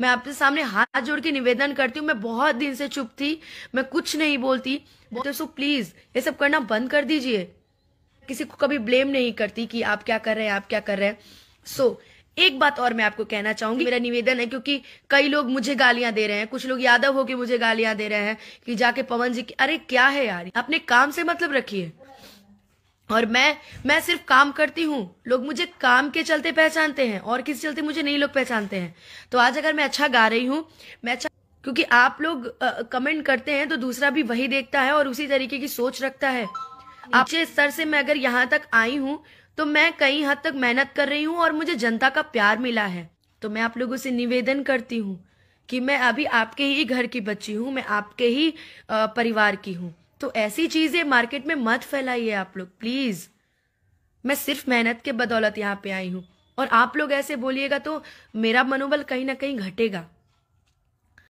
मैं आपके सामने हाथ जोड़ के निवेदन करती हूँ मैं बहुत दिन से चुप थी मैं कुछ नहीं बोलती बोलते सो प्लीज ये सब करना बंद कर दीजिए किसी को कभी ब्लेम नहीं करती कि आप क्या कर रहे हैं आप क्या कर रहे हैं सो so, एक बात और मैं आपको कहना चाहूंगी मेरा निवेदन है क्योंकि कई लोग मुझे गालियां दे रहे हैं कुछ लोग यादव होके मुझे गालियां दे रहे हैं कि जाके पवन जी की अरे क्या है यार अपने काम से मतलब रखिए और मैं मैं सिर्फ काम करती हूँ लोग मुझे काम के चलते पहचानते हैं और किसी चलते मुझे नहीं लोग पहचानते हैं तो आज अगर मैं अच्छा गा रही हूँ मैं अच्छा क्योंकि आप लोग कमेंट करते हैं तो दूसरा भी वही देखता है और उसी तरीके की सोच रखता है आपके स्तर से मैं अगर यहाँ तक आई हूँ तो मैं कई हद तक मेहनत कर रही हूँ और मुझे जनता का प्यार मिला है तो मैं आप लोगों से निवेदन करती हूँ कि मैं अभी आपके ही घर की बच्ची हूँ मैं आपके ही परिवार की हूँ तो ऐसी चीजें मार्केट में मत फैलाइए आप लोग प्लीज मैं सिर्फ मेहनत के बदौलत यहाँ पे आई हूँ और आप लोग ऐसे बोलिएगा तो मेरा मनोबल कहीं ना कहीं घटेगा